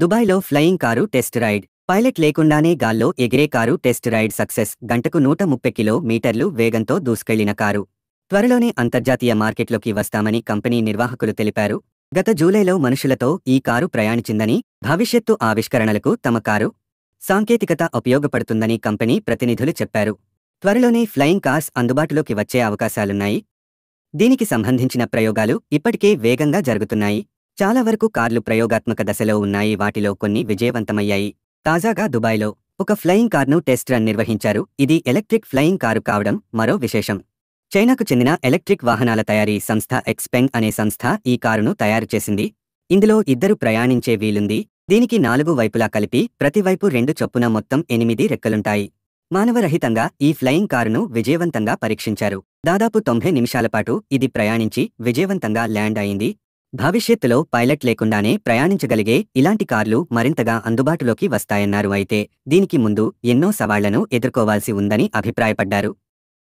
దుబాయ్లో flying car test ride pilot లేకుండానే గాల్లో ఎగిరే కారు టెస్ట్ రైడ్ సక్సెస్ గంటకు నూట ముప్పై కిలోమీటర్లు వేగంతో దూసుకెళ్లిన కారు త్వరలోనే అంతర్జాతీయ మార్కెట్లోకి వస్తామని కంపెనీ నిర్వాహకులు తెలిపారు గత జూలైలో మనుషులతో ఈ కారు ప్రయాణించిందని భవిష్యత్తు ఆవిష్కరణలకు తమ కారు సాంకేతికత ఉపయోగపడుతుందని కంపెనీ ప్రతినిధులు చెప్పారు త్వరలోనే ఫ్లయింగ్ కార్స్ అందుబాటులోకి వచ్చే అవకాశాలున్నాయి దీనికి సంబంధించిన ప్రయోగాలు ఇప్పటికే వేగంగా జరుగుతున్నాయి చాలా వరకు కార్లు ప్రయోగాత్మక దశలో ఉన్నాయి వాటిలో కొన్ని విజయవంతమయ్యాయి తాజాగా దుబాయ్లో ఒక ఫ్లయింగ్ కార్ను టెస్ట్ రన్ నిర్వహించారు ఇది ఎలక్ట్రిక్ ఫ్లయింగ్ కారు కావడం మరో విశేషం చైనాకు చెందిన ఎలక్ట్రిక్ వాహనాల తయారీ సంస్థ ఎక్స్పెంగ్ అనే సంస్థ ఈ కారును తయారు చేసింది ఇందులో ఇద్దరు ప్రయాణించే వీలుంది దీనికి నాలుగు వైపులా కలిపి ప్రతివైపు రెండు చొప్పున మొత్తం ఎనిమిది రెక్కలుంటాయి మానవరహితంగా ఈ ఫ్లయింగ్ కారును విజయవంతంగా పరీక్షించారు దాదాపు తొంభై నిమిషాల పాటు ఇది ప్రయాణించి విజయవంతంగా ల్యాండ్ అయింది భవిష్యత్తులో పైలట్ లేకుండానే ప్రయాణించగలిగే ఇలాంటి కార్లు మరింతగా అందుబాటులోకి వస్తాయన్నారు అయితే దీనికి ముందు ఎన్నో సవాళ్లను ఎదుర్కోవాల్సి ఉందని అభిప్రాయపడ్డారు